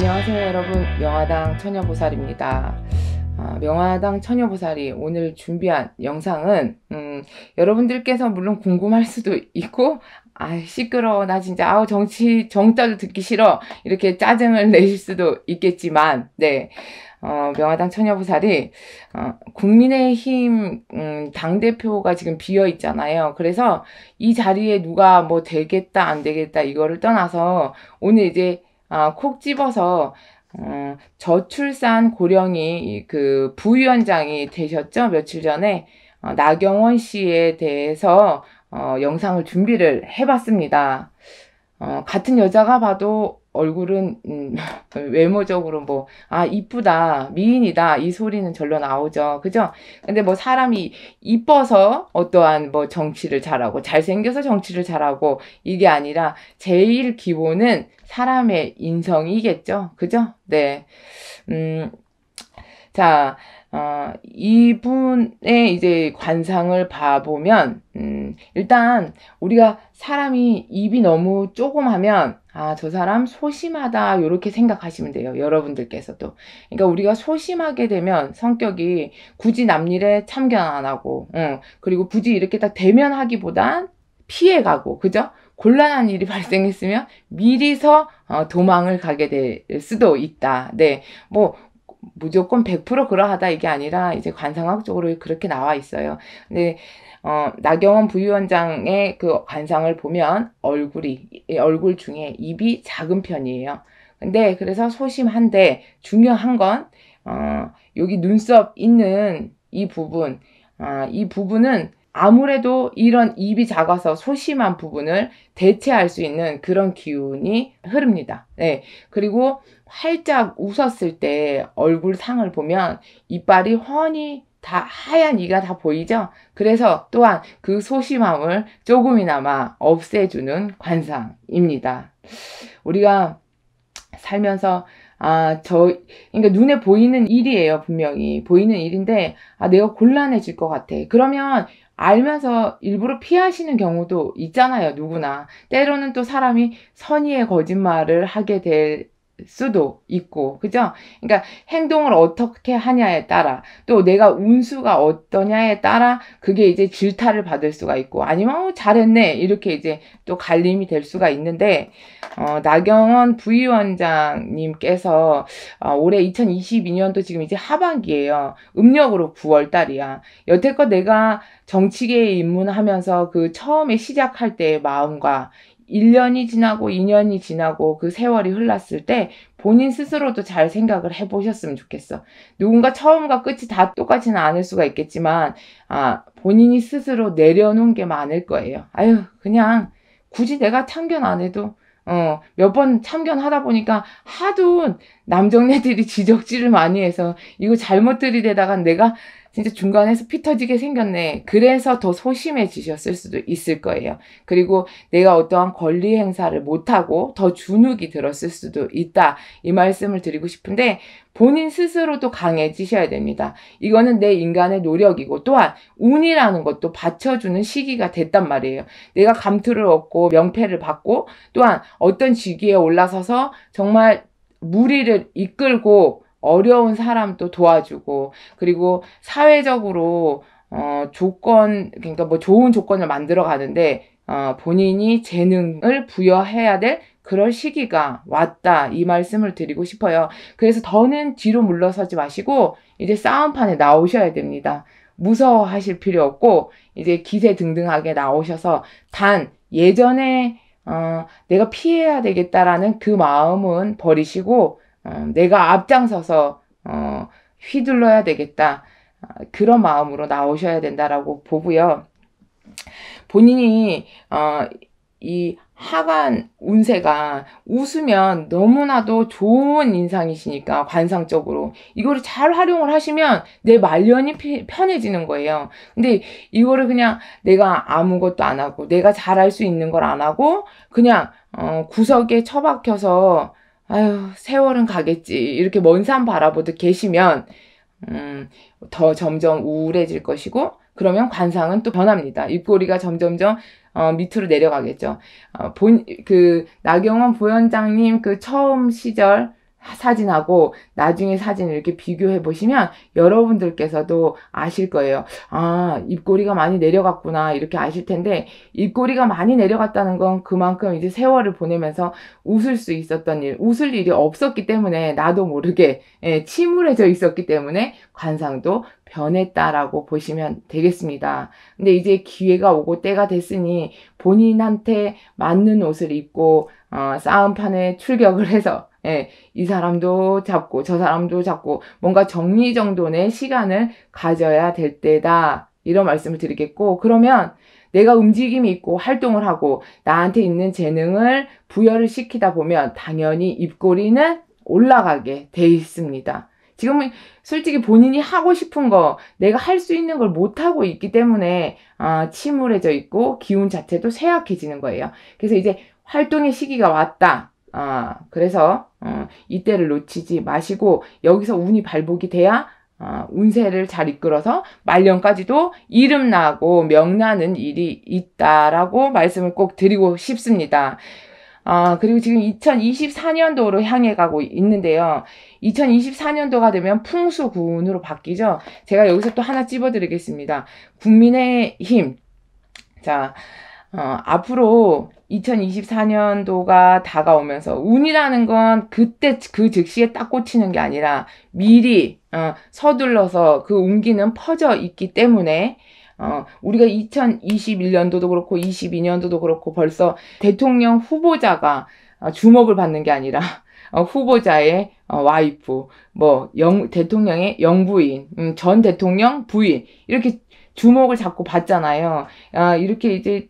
안녕하세요 여러분 명화당 처녀보살입니다 아, 명화당 처녀보살이 오늘 준비한 영상은 음, 여러분들께서 물론 궁금할 수도 있고 아 시끄러워 나 진짜 아우 정치 정자도 듣기 싫어 이렇게 짜증을 내실 수도 있겠지만 네 어, 명화당 처녀부살이 어, 국민의힘 음, 당대표가 지금 비어 있잖아요. 그래서 이 자리에 누가 뭐 되겠다 안 되겠다 이거를 떠나서 오늘 이제 아, 콕 집어서 음, 저출산 고령이 그 부위원장이 되셨죠 며칠 전에 어, 나경원 씨에 대해서 어, 영상을 준비를 해봤습니다. 어, 같은 여자가 봐도 얼굴은 음, 외모적으로 뭐아 이쁘다 미인이다 이 소리는 절로 나오죠 그죠 근데 뭐 사람이 이뻐서 어떠한 뭐 정치를 잘하고 잘생겨서 정치를 잘하고 이게 아니라 제일 기본은 사람의 인성이겠죠 그죠 네음자 아, 이분의 이제 관상을 봐보면, 음, 일단 우리가 사람이 입이 너무 조그하면 아, 저 사람 소심하다, 이렇게 생각하시면 돼요. 여러분들께서도. 그러니까 우리가 소심하게 되면 성격이 굳이 남일에 참견 안 하고, 응. 그리고 굳이 이렇게 딱 대면하기보단 피해가고, 그죠? 곤란한 일이 발생했으면 미리서 어, 도망을 가게 될 수도 있다. 네. 뭐, 무조건 100% 그러하다 이게 아니라 이제 관상학적으로 그렇게 나와 있어요. 근데 어, 나경원 부위원장의 그 관상을 보면 얼굴이 얼굴 중에 입이 작은 편이에요. 근데 그래서 소심한데 중요한 건 어, 여기 눈썹 있는 이 부분 어, 이 부분은 아무래도 이런 입이 작아서 소심한 부분을 대체할 수 있는 그런 기운이 흐릅니다. 네. 그리고 활짝 웃었을 때 얼굴 상을 보면 이빨이 훤히 다 하얀 이가 다 보이죠? 그래서 또한 그 소심함을 조금이나마 없애주는 관상입니다. 우리가 살면서 아, 저, 그러니까 눈에 보이는 일이에요, 분명히. 보이는 일인데, 아, 내가 곤란해질 것 같아. 그러면, 알면서 일부러 피하시는 경우도 있잖아요, 누구나. 때로는 또 사람이 선의의 거짓말을 하게 될 수도 있고, 그죠? 그러니까 행동을 어떻게 하냐에 따라, 또 내가 운수가 어떠냐에 따라, 그게 이제 질타를 받을 수가 있고, 아니면, 어, 잘했네. 이렇게 이제 또 갈림이 될 수가 있는데, 어, 나경원 부위원장님께서, 어, 올해 2022년도 지금 이제 하반기에요 음력으로 9월달이야. 여태껏 내가 정치계에 입문하면서 그 처음에 시작할 때의 마음과 1년이 지나고 2년이 지나고 그 세월이 흘렀을 때 본인 스스로도 잘 생각을 해보셨으면 좋겠어. 누군가 처음과 끝이 다 똑같지는 않을 수가 있겠지만, 아, 본인이 스스로 내려놓은 게 많을 거예요. 아유, 그냥 굳이 내가 참견 안 해도 어, 몇 번 참견하다 보니까 하도 남정네들이 지적질을 많이 해서 이거 잘못 들이대다가 내가 진짜 중간에서 피 터지게 생겼네. 그래서 더 소심해지셨을 수도 있을 거예요. 그리고 내가 어떠한 권리 행사를 못하고 더 주눅이 들었을 수도 있다. 이 말씀을 드리고 싶은데 본인 스스로도 강해지셔야 됩니다. 이거는 내 인간의 노력이고 또한 운이라는 것도 받쳐주는 시기가 됐단 말이에요. 내가 감투를 얻고 명패를 받고 또한 어떤 직위에 올라서서 정말 무리를 이끌고 어려운 사람도 도와주고 그리고 사회적으로 어, 조건 그러니까 뭐 좋은 조건을 만들어 가는데 어, 본인이 재능을 부여해야 될 그럴 시기가 왔다 이 말씀을 드리고 싶어요. 그래서 더는 뒤로 물러서지 마시고 이제 싸움판에 나오셔야 됩니다. 무서워하실 필요 없고 이제 기세 등등하게 나오셔서 단 예전에 어, 내가 피해야 되겠다라는 그 마음은 버리시고 어, 내가 앞장서서 어, 휘둘러야 되겠다. 어, 그런 마음으로 나오셔야 된다라고 보고요. 본인이 어, 이 하관 운세가 웃으면 너무나도 좋은 인상이시니까 관상적으로 이거를 잘 활용을 하시면 내 말년이 피, 편해지는 거예요. 근데 이거를 그냥 내가 아무것도 안 하고 내가 잘할 수 있는 걸 안 하고 그냥 어, 구석에 처박혀서 아휴 세월은 가겠지. 이렇게 먼 산 바라보듯 계시면, 음, 더 점점 우울해질 것이고, 그러면 관상은 또 변합니다. 입꼬리가 점점점 어, 밑으로 내려가겠죠. 어, 본, 그, 나경원 부원장님 그 처음 시절, 사진하고 나중에 사진을 이렇게 비교해 보시면 여러분들께서도 아실 거예요. 아, 입꼬리가 많이 내려갔구나. 이렇게 아실 텐데, 입꼬리가 많이 내려갔다는 건 그만큼 이제 세월을 보내면서 웃을 수 있었던 일, 웃을 일이 없었기 때문에 나도 모르게 예, 침울해져 있었기 때문에 관상도 변했다라고 보시면 되겠습니다. 근데 이제 기회가 오고 때가 됐으니 본인한테 맞는 옷을 입고 어, 싸움판에 출격을 해서 예, 이 사람도 잡고 저 사람도 잡고 뭔가 정리정돈의 시간을 가져야 될 때다. 이런 말씀을 드리겠고 그러면 내가 움직임이 있고 활동을 하고 나한테 있는 재능을 부여를 시키다 보면 당연히 입꼬리는 올라가게 돼 있습니다. 지금은 솔직히 본인이 하고 싶은 거, 내가 할 수 있는 걸 못하고 있기 때문에 아, 침울해져 있고 기운 자체도 쇠약해지는 거예요. 그래서 이제 활동의 시기가 왔다. 아, 그래서 어, 이때를 놓치지 마시고 여기서 운이 발복이 돼야 어, 운세를 잘 이끌어서 말년까지도 이름 나고 명나는 일이 있다라고 말씀을 꼭 드리고 싶습니다. 아, 그리고 지금 2024년도로 향해 가고 있는데요. 2024년도가 되면 풍수군으로 바뀌죠. 제가 여기서 또 하나 찝어드리겠습니다. 국민의 힘. 자, 어, 앞으로 2024년도가 다가오면서 운이라는 건 그때 그 즉시에 딱 꽂히는 게 아니라 미리 어, 서둘러서 그 운기는 퍼져 있기 때문에 어, 우리가 2021년도도 그렇고 22년도도 그렇고 벌써 대통령 후보자가 어, 주목을 받는 게 아니라 어, 후보자의 어, 와이프, 뭐 영, 대통령의 영부인, 음, 전 대통령 부인 이렇게 주목을 자꾸 받잖아요. 아, 이렇게 이제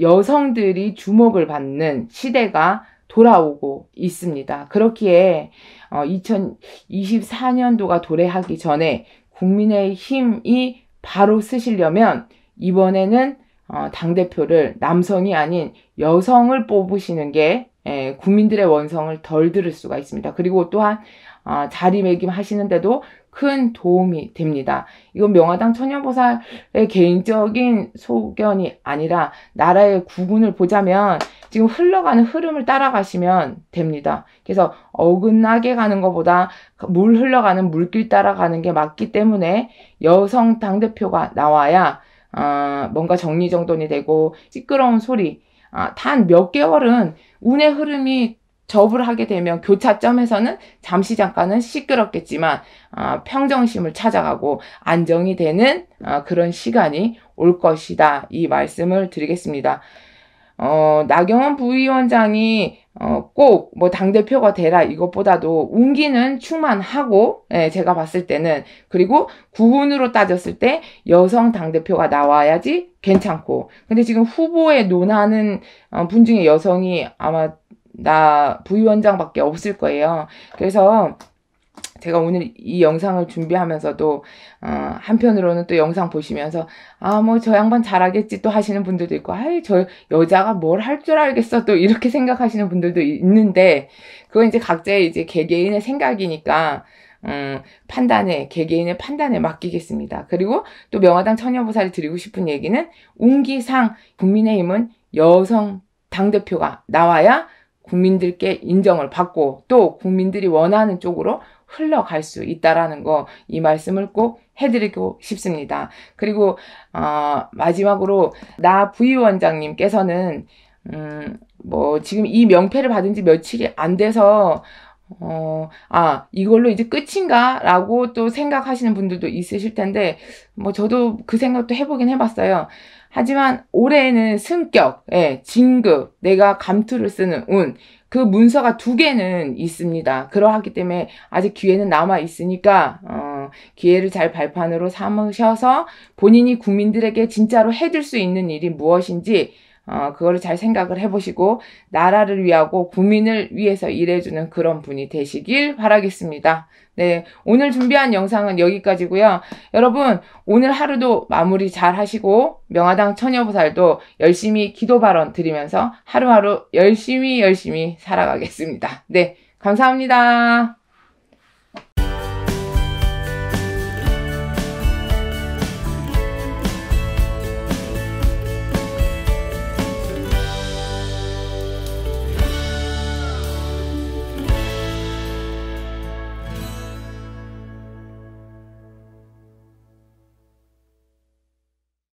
여성들이 주목을 받는 시대가 돌아오고 있습니다. 그렇기에 2024년도가 어, 도래하기 전에 국민의 힘이 바로 쓰시려면 이번에는 어, 당대표를 남성이 아닌 여성을 뽑으시는 게 예, 국민들의 원성을 덜 들을 수가 있습니다. 그리고 또한 아, 자리매김 하시는데도 큰 도움이 됩니다. 이건 명화당 천연보살의 개인적인 소견이 아니라 나라의 구분을 보자면 지금 흘러가는 흐름을 따라가시면 됩니다. 그래서 어긋나게 가는 것보다 물 흘러가는 물길 따라가는 게 맞기 때문에 여성 당대표가 나와야 아, 뭔가 정리정돈이 되고 시끄러운 소리 아, 단몇 개월은 운의 흐름이 접을 하게 되면 교차점에서는 잠시 잠깐은 시끄럽겠지만 어, 평정심을 찾아가고 안정이 되는 어, 그런 시간이 올 것이다 이 말씀을 드리겠습니다. 어, 나경원 부위원장이 어, 꼭뭐 당대표가 되라 이것보다도 운기는 충만하고 예, 제가 봤을 때는 그리고 구분으로 따졌을 때 여성 당대표가 나와야지 괜찮고 근데 지금 후보에 논하는 어, 분 중에 여성이 아마 나 부위원장밖에 없을 거예요. 그래서 제가 오늘 이 영상을 준비하면서도 어, 한편으로는 또 영상 보시면서 아 뭐 저 양반 잘하겠지 또 하시는 분들도 있고 아이 저 여자가 뭘 할 줄 알겠어 또 이렇게 생각하시는 분들도 있는데 그건 이제 각자의 이제 개개인의 생각이니까 음, 판단에 개개인의 판단에 맡기겠습니다. 그리고 또 명화당 처녀보살이 드리고 싶은 얘기는 운기상 국민의힘은 여성 당대표가 나와야 국민들께 인정을 받고 또 국민들이 원하는 쪽으로 흘러갈 수 있다라는 거 이 말씀을 꼭 해드리고 싶습니다. 그리고 어, 마지막으로 나 부위원장님께서는 음, 뭐 지금 이 명패를 받은 지 며칠이 안 돼서 어, 아, 이걸로 이제 끝인가? 라고 또 생각하시는 분들도 있으실 텐데, 뭐 저도 그 생각도 해보긴 해봤어요. 하지만 올해는 승격, 예, 진급, 내가 감투를 쓰는 운, 그 문서가 두 개는 있습니다. 그러하기 때문에 아직 기회는 남아 있으니까 어, 기회를 잘 발판으로 삼으셔서 본인이 국민들에게 진짜로 해줄 수 있는 일이 무엇인지 어, 그거를 잘 생각을 해보시고 나라를 위하고 국민을 위해서 일해주는 그런 분이 되시길 바라겠습니다. 네, 오늘 준비한 영상은 여기까지고요. 여러분 오늘 하루도 마무리 잘 하시고 명화당 처녀보살도 열심히 기도 발언 드리면서 하루하루 열심히 열심히 살아가겠습니다. 네, 감사합니다.